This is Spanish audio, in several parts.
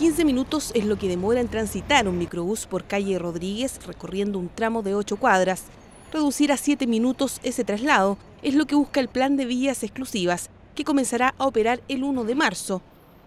15 minutos es lo que demora en transitar un microbús por calle Rodríguez recorriendo un tramo de 8 cuadras. Reducir a 7 minutos ese traslado es lo que busca el plan de vías exclusivas, que comenzará a operar el 1 de marzo.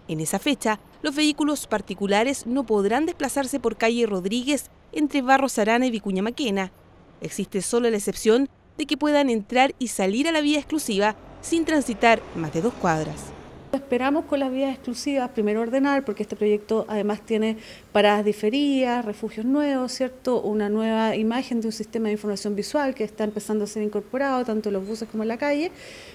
En esa fecha, los vehículos particulares no podrán desplazarse por calle Rodríguez entre Barros Arana y Vicuña Maquena. Existe solo la excepción de que puedan entrar y salir a la vía exclusiva sin transitar más de dos cuadras. Esperamos con las vías exclusivas, primero ordenar, porque este proyecto además tiene paradas diferidas, refugios nuevos, ¿cierto? Una nueva imagen de un sistema de información visual que está empezando a ser incorporado tanto en los buses como en la calle.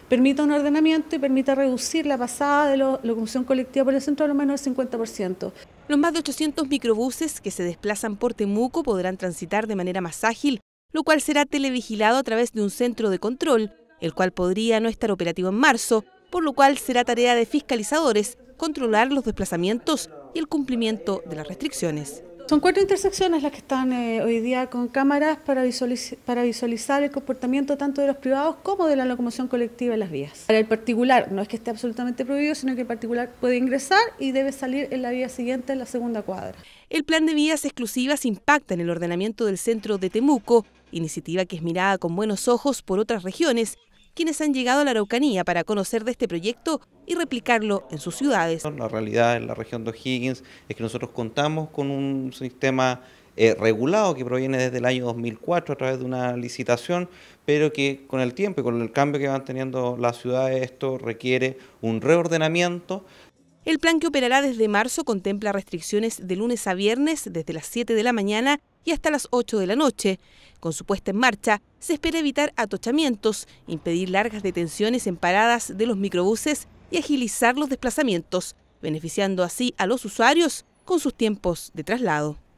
Permita un ordenamiento y permita reducir la pasada de la locomoción colectiva por el centro a lo menos el 50%. Los más de 800 microbuses que se desplazan por Temuco podrán transitar de manera más ágil, lo cual será televigilado a través de un centro de control, el cual podría no estar operativo en marzo, por lo cual será tarea de fiscalizadores controlar los desplazamientos y el cumplimiento de las restricciones. Son cuatro intersecciones las que están eh, hoy día con cámaras para, para visualizar el comportamiento tanto de los privados como de la locomoción colectiva en las vías. Para el particular, no es que esté absolutamente prohibido, sino que el particular puede ingresar y debe salir en la vía siguiente, en la segunda cuadra. El plan de vías exclusivas impacta en el ordenamiento del centro de Temuco, iniciativa que es mirada con buenos ojos por otras regiones quienes han llegado a la Araucanía para conocer de este proyecto y replicarlo en sus ciudades. La realidad en la región de O'Higgins es que nosotros contamos con un sistema eh, regulado que proviene desde el año 2004 a través de una licitación, pero que con el tiempo y con el cambio que van teniendo las ciudades esto requiere un reordenamiento el plan que operará desde marzo contempla restricciones de lunes a viernes desde las 7 de la mañana y hasta las 8 de la noche. Con su puesta en marcha, se espera evitar atochamientos, impedir largas detenciones en paradas de los microbuses y agilizar los desplazamientos, beneficiando así a los usuarios con sus tiempos de traslado.